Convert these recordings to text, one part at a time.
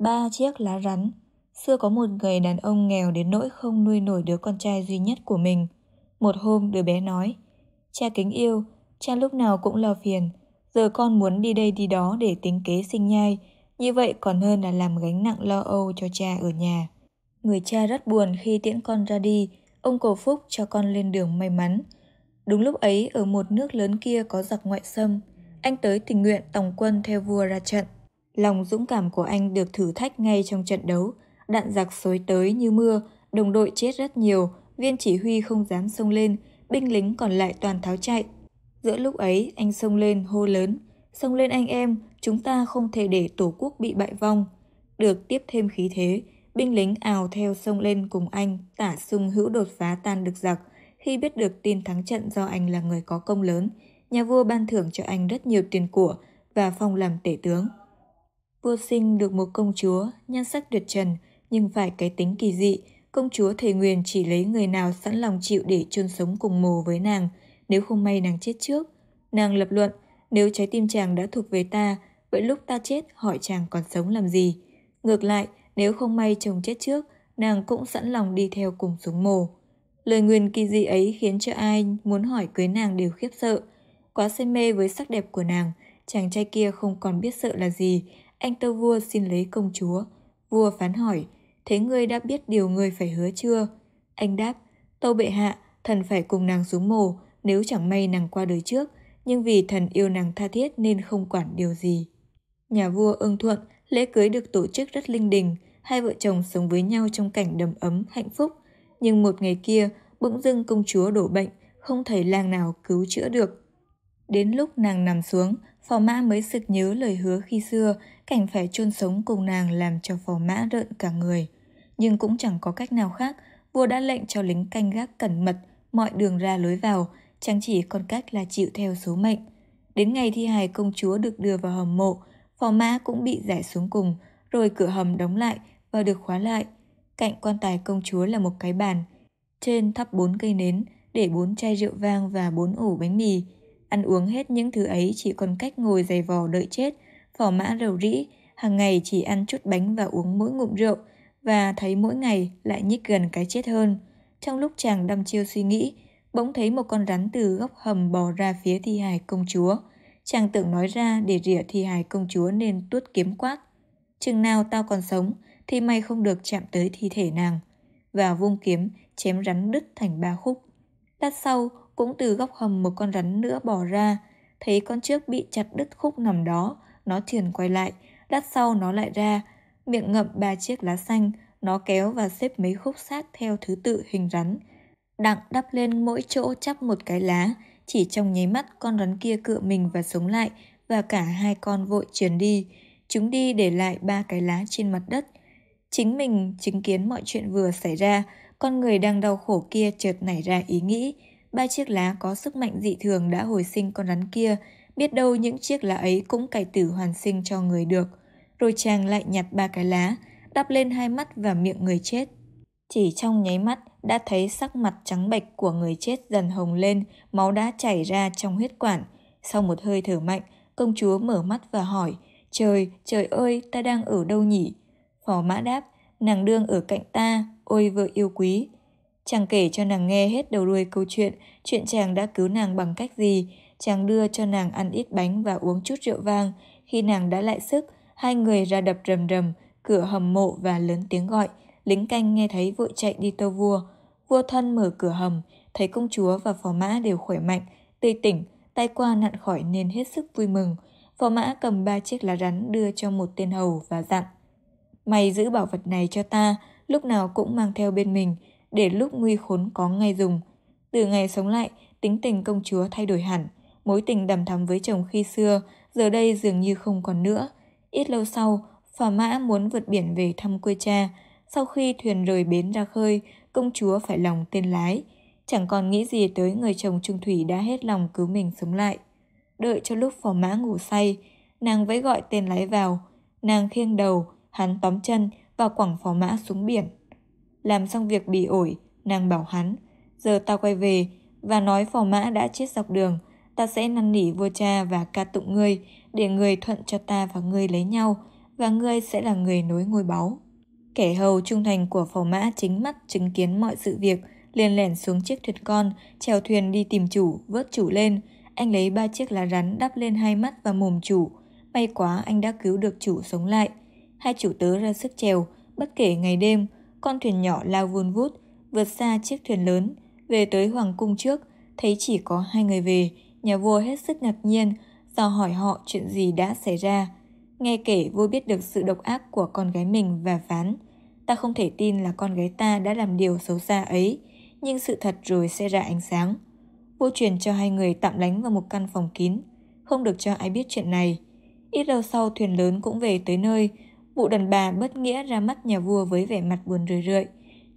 ba chiếc lá rắn. Xưa có một người đàn ông nghèo đến nỗi không nuôi nổi đứa con trai duy nhất của mình. Một hôm đứa bé nói, cha kính yêu, cha lúc nào cũng lo phiền, giờ con muốn đi đây đi đó để tính kế sinh nhai, như vậy còn hơn là làm gánh nặng lo âu cho cha ở nhà. Người cha rất buồn khi tiễn con ra đi, ông cầu phúc cho con lên đường may mắn. Đúng lúc ấy ở một nước lớn kia có giặc ngoại xâm, anh tới tình nguyện tổng quân theo vua ra trận. Lòng dũng cảm của anh được thử thách ngay trong trận đấu, đạn giặc xối tới như mưa, đồng đội chết rất nhiều, viên chỉ huy không dám xông lên, binh lính còn lại toàn tháo chạy. Giữa lúc ấy, anh xông lên hô lớn, xông lên anh em, chúng ta không thể để tổ quốc bị bại vong. Được tiếp thêm khí thế, binh lính ào theo xông lên cùng anh, tả sung hữu đột phá tan được giặc. Khi biết được tin thắng trận do anh là người có công lớn, nhà vua ban thưởng cho anh rất nhiều tiền của và phong làm tể tướng. Vua sinh được một công chúa, nhan sắc tuyệt trần, nhưng phải cái tính kỳ dị. Công chúa thề nguyền chỉ lấy người nào sẵn lòng chịu để chôn sống cùng mồ với nàng, nếu không may nàng chết trước. Nàng lập luận, nếu trái tim chàng đã thuộc về ta, vậy lúc ta chết hỏi chàng còn sống làm gì. Ngược lại, nếu không may chồng chết trước, nàng cũng sẵn lòng đi theo cùng xuống mồ. Lời nguyền kỳ dị ấy khiến cho ai muốn hỏi cưới nàng đều khiếp sợ. Quá say mê với sắc đẹp của nàng, chàng trai kia không còn biết sợ là gì, anh tâu vua xin lấy công chúa. Vua phán hỏi, thế ngươi đã biết điều ngươi phải hứa chưa? Anh đáp, tâu bệ hạ, thần phải cùng nàng xuống mồ, nếu chẳng may nàng qua đời trước, nhưng vì thần yêu nàng tha thiết nên không quản điều gì. Nhà vua ưng thuận, lễ cưới được tổ chức rất linh đình, hai vợ chồng sống với nhau trong cảnh đầm ấm, hạnh phúc. Nhưng một ngày kia, bỗng dưng công chúa đổ bệnh, không thầy lang nào cứu chữa được. Đến lúc nàng nằm xuống, phò mã mới sực nhớ lời hứa khi xưa, cảnh phải chôn sống cùng nàng làm cho phò mã rợn cả người. Nhưng cũng chẳng có cách nào khác, vua đã lệnh cho lính canh gác cẩn mật, mọi đường ra lối vào, chẳng chỉ còn cách là chịu theo số mệnh. Đến ngày thi hài công chúa được đưa vào hầm mộ, phò mã cũng bị giải xuống cùng, rồi cửa hầm đóng lại và được khóa lại. Cạnh quan tài công chúa là một cái bàn, trên thắp bốn cây nến để bốn chai rượu vang và bốn ổ bánh mì. Ăn uống hết những thứ ấy chỉ còn cách ngồi giày vò đợi chết, phỏ mã rầu rĩ, hàng ngày chỉ ăn chút bánh và uống mỗi ngụm rượu, và thấy mỗi ngày lại nhích gần cái chết hơn. Trong lúc chàng đăm chiêu suy nghĩ, bỗng thấy một con rắn từ góc hầm bò ra phía thi hài công chúa. Chàng tưởng nói ra để rỉa thi hài công chúa nên tuốt kiếm quát. Chừng nào tao còn sống thì mày không được chạm tới thi thể nàng. Và vung kiếm chém rắn đứt thành ba khúc. Lát sau, cũng từ góc hầm một con rắn nữa bỏ ra, thấy con trước bị chặt đứt khúc nằm đó, nó thiền quay lại, đắt sau nó lại ra, miệng ngậm ba chiếc lá xanh, nó kéo và xếp mấy khúc xác theo thứ tự hình rắn. Đặng đắp lên mỗi chỗ chắp một cái lá, chỉ trong nháy mắt con rắn kia cựa mình và sống lại và cả hai con vội trườn đi. Chúng đi để lại ba cái lá trên mặt đất. Chính mình chứng kiến mọi chuyện vừa xảy ra, con người đang đau khổ kia chợt nảy ra ý nghĩ, ba chiếc lá có sức mạnh dị thường đã hồi sinh con rắn kia, biết đâu những chiếc lá ấy cũng cải tử hoàn sinh cho người được. Rồi chàng lại nhặt ba cái lá, đắp lên hai mắt và miệng người chết. Chỉ trong nháy mắt đã thấy sắc mặt trắng bệch của người chết dần hồng lên, máu đã chảy ra trong huyết quản. Sau một hơi thở mạnh, công chúa mở mắt và hỏi, Trời, trời ơi, ta đang ở đâu nhỉ? Phò mã đáp, nàng đương ở cạnh ta, ôi vợ yêu quý. Chàng kể cho nàng nghe hết đầu đuôi câu chuyện, chuyện chàng đã cứu nàng bằng cách gì. Chàng đưa cho nàng ăn ít bánh và uống chút rượu vang. Khi nàng đã lại sức, hai người ra đập rầm rầm, cửa hầm mộ và lớn tiếng gọi. Lính canh nghe thấy vội chạy đi tâu vua. Vua thân mở cửa hầm, thấy công chúa và phò mã đều khỏe mạnh, tươi tỉnh, tay qua nạn khỏi nên hết sức vui mừng. Phò mã cầm ba chiếc lá rắn đưa cho một tên hầu và dặn. Mày giữ bảo vật này cho ta, lúc nào cũng mang theo bên mình – để lúc nguy khốn có ngay dùng. Từ ngày sống lại, tính tình công chúa thay đổi hẳn. Mối tình đầm thắm với chồng khi xưa, giờ đây dường như không còn nữa. Ít lâu sau, phò mã muốn vượt biển về thăm quê cha. Sau khi thuyền rời bến ra khơi, công chúa phải lòng tên lái. Chẳng còn nghĩ gì tới người chồng trung thủy đã hết lòng cứu mình sống lại. Đợi cho lúc phò mã ngủ say, nàng vẫy gọi tên lái vào. Nàng khiêng đầu, hắn tóm chân và quẳng phò mã xuống biển. Làm xong việc bị ổi, nàng bảo hắn, giờ tao quay về và nói phò mã đã chết dọc đường, ta sẽ năn nỉ vua cha và ca tụng ngươi để người thuận cho ta và ngươi lấy nhau và ngươi sẽ là người nối ngôi báu. Kẻ hầu trung thành của phò mã chính mắt chứng kiến mọi sự việc, liền lẻn xuống chiếc thuyền con, trèo thuyền đi tìm chủ, vớt chủ lên. Anh lấy ba chiếc lá rắn đắp lên hai mắt và mồm chủ. May quá anh đã cứu được chủ sống lại. Hai chủ tớ ra sức trèo, bất kể ngày đêm, con thuyền nhỏ lao vun vút, vượt xa chiếc thuyền lớn, về tới hoàng cung trước, thấy chỉ có hai người về, nhà vua hết sức ngạc nhiên, dò hỏi họ chuyện gì đã xảy ra. Nghe kể vua biết được sự độc ác của con gái mình và phán, ta không thể tin là con gái ta đã làm điều xấu xa ấy, nhưng sự thật rồi sẽ ra ánh sáng. Vua truyền cho hai người tạm lánh vào một căn phòng kín, không được cho ai biết chuyện này. Ít lâu sau thuyền lớn cũng về tới nơi, Vụ đàn bà bất nghĩa ra mắt nhà vua với vẻ mặt buồn rười rượi.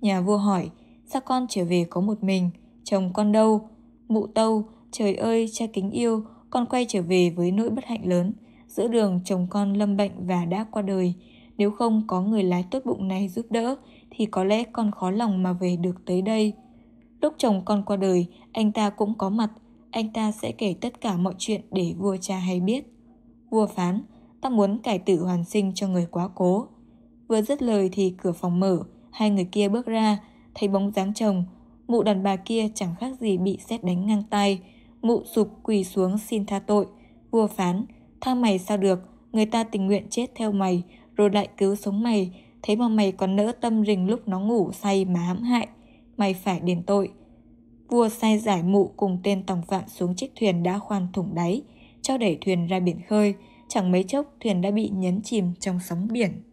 Nhà vua hỏi, sao con trở về có một mình, chồng con đâu? Mụ tâu, trời ơi, cha kính yêu, con quay trở về với nỗi bất hạnh lớn. Giữa đường chồng con lâm bệnh và đã qua đời. Nếu không có người lái tốt bụng này giúp đỡ, thì có lẽ con khó lòng mà về được tới đây. Lúc chồng con qua đời, anh ta cũng có mặt. Anh ta sẽ kể tất cả mọi chuyện để vua cha hay biết. Vua phán, ta muốn cải tử hoàn sinh cho người quá cố. Vừa dứt lời thì cửa phòng mở, hai người kia bước ra, thấy bóng dáng chồng, mụ đàn bà kia chẳng khác gì bị xét đánh ngang tay, mụ sụp quỳ xuống xin tha tội, vua phán, tha mày sao được, người ta tình nguyện chết theo mày, rồi lại cứu sống mày, thế mà mày còn nỡ tâm rình lúc nó ngủ say mà hãm hại, mày phải đền tội. Vua sai giải mụ cùng tên tòng phạm xuống chiếc thuyền đã khoan thủng đáy, cho đẩy thuyền ra biển khơi, chẳng mấy chốc thuyền đã bị nhấn chìm trong sóng biển.